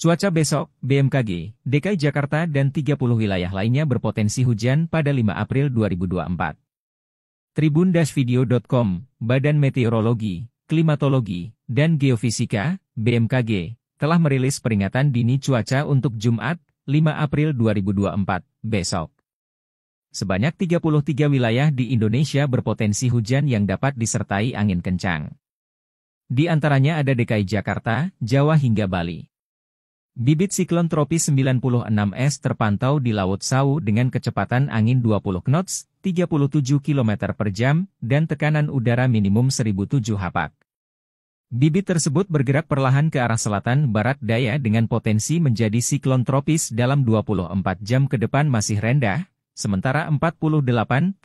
Cuaca besok, BMKG, DKI Jakarta dan 30 wilayah lainnya berpotensi hujan pada 5 April 2024. Tribun-video.com, Badan Meteorologi, Klimatologi, dan Geofisika, BMKG, telah merilis peringatan dini cuaca untuk Jumat, 5 April 2024, besok. Sebanyak 33 wilayah di Indonesia berpotensi hujan yang dapat disertai angin kencang. Di antaranya ada DKI Jakarta, Jawa hingga Bali. Bibit siklon tropis 96S terpantau di Laut Sau dengan kecepatan angin 20 knots, 37 km per jam, dan tekanan udara minimum 1007 hapak. Bibit tersebut bergerak perlahan ke arah selatan barat daya dengan potensi menjadi siklon tropis dalam 24 jam ke depan masih rendah, sementara 48-72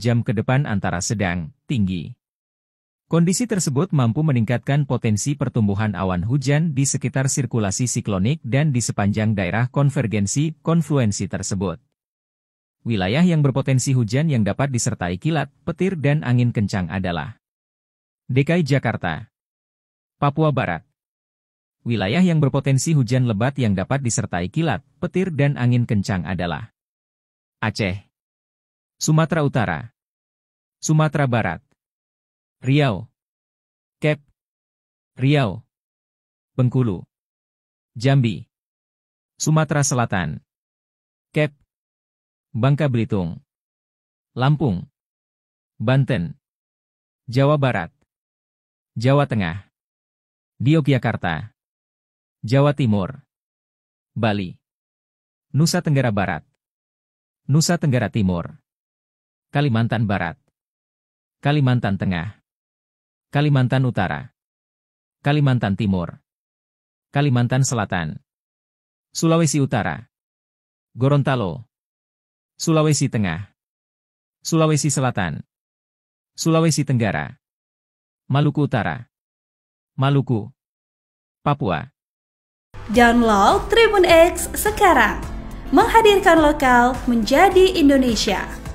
jam ke depan antara sedang, tinggi. Kondisi tersebut mampu meningkatkan potensi pertumbuhan awan hujan di sekitar sirkulasi siklonik dan di sepanjang daerah konvergensi konfluensi tersebut. Wilayah yang berpotensi hujan yang dapat disertai kilat, petir dan angin kencang adalah DKI Jakarta, Papua Barat. Wilayah yang berpotensi hujan lebat yang dapat disertai kilat, petir dan angin kencang adalah Aceh, Sumatera Utara, Sumatera Barat, Riau. Kep. Riau. Bengkulu. Jambi. Sumatera Selatan. Kep. Bangka Belitung. Lampung. Banten. Jawa Barat. Jawa Tengah. Di Yogyakarta. Jawa Timur. Bali. Nusa Tenggara Barat. Nusa Tenggara Timur. Kalimantan Barat. Kalimantan Tengah. Kalimantan Utara, Kalimantan Timur, Kalimantan Selatan, Sulawesi Utara, Gorontalo, Sulawesi Tengah, Sulawesi Selatan, Sulawesi Tenggara, Maluku Utara, Maluku, Papua. Download Tribun X sekarang, menghadirkan lokal menjadi Indonesia.